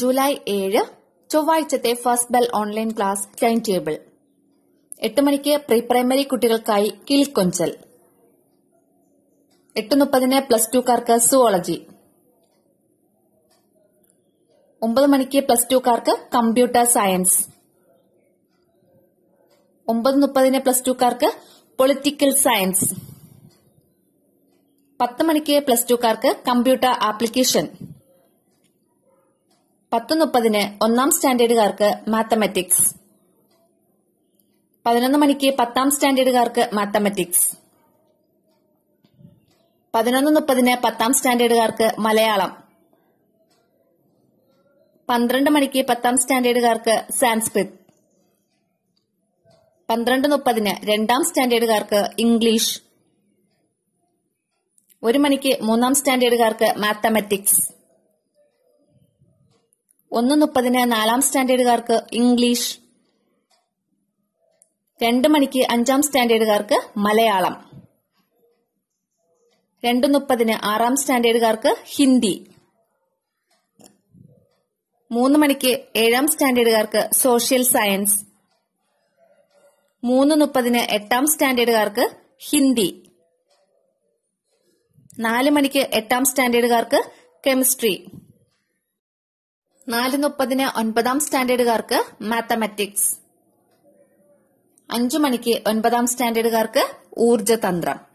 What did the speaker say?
July ഏഴ് ചൊവ്വാഴ്ചത്തെ first bell online class time table എട്ട് മണിക്ക് പ്രീ പ്രൈമറി കുട്ടികൾക്കായി കിൽക്കൊഞ്ചൽ എട്ട് മുപ്പതിന് പ്ലസ് ടുക്കാർക്ക് സുവോളജി ഒമ്പത് മണിക്ക് പ്ലസ് ടുക്കാർക്ക് കമ്പ്യൂട്ടർ സയൻസ് ഒമ്പത് മുപ്പതിന് പ്ലസ് ടുക്കാർക്ക് പൊളിറ്റിക്കൽ സയൻസ് പത്ത് മണിക്ക് പ്ലസ് ടുക്കാർക്ക് കമ്പ്യൂട്ടർ ആപ്ലിക്കേഷൻ പത്ത് മുപ്പതിന് ഒന്നാം സ്റ്റാൻഡേർഡുകാർക്ക് മാത്തമാറ്റിക്സ് പതിനൊന്ന് മണിക്ക് പത്താം സ്റ്റാൻഡേർഡുകാർക്ക് മാത്തമാറ്റിക്സ് പതിനൊന്ന് മുപ്പതിന് പത്താം സ്റ്റാൻഡേർഡുകാർക്ക് മലയാളം പന്ത്രണ്ട് മണിക്ക് പത്താം സ്റ്റാൻഡേർഡുകാർക്ക് സാൻസ്ക്രിത് പന്ത്രണ്ട് മുപ്പതിന് രണ്ടാം സ്റ്റാൻഡേർഡുകാർക്ക് ഇംഗ്ലീഷ് ഒരു മണിക്ക് മൂന്നാം സ്റ്റാൻഡേർഡുകാർക്ക് മാത്തമാറ്റിക്സ് ഒന്ന് മുപ്പതിന് നാലാം സ്റ്റാൻഡേർഡുകാർക്ക് ഇംഗ്ലീഷ് രണ്ട് മണിക്ക് അഞ്ചാം സ്റ്റാൻഡേർഡുകാർക്ക് മലയാളം രണ്ട് മുപ്പതിന് ആറാം സ്റ്റാൻഡേർഡുകാർക്ക് ഹിന്ദി മൂന്ന് മണിക്ക് ഏഴാം സ്റ്റാൻഡേർഡുകാർക്ക് സോഷ്യൽ സയൻസ് മൂന്ന് മുപ്പതിന് എട്ടാം സ്റ്റാൻഡേർഡുകാർക്ക് ഹിന്ദി നാല് മണിക്ക് എട്ടാം സ്റ്റാൻഡേർഡുകാർക്ക് കെമിസ്ട്രി നാല് മുപ്പതിന് ഒൻപതാം സ്റ്റാൻഡേർഡുകാർക്ക് മാത്തമാറ്റിക്സ് അഞ്ചു മണിക്ക് ഒൻപതാം സ്റ്റാൻഡേർഡുകാർക്ക് ഊർജ്ജതന്ത്രം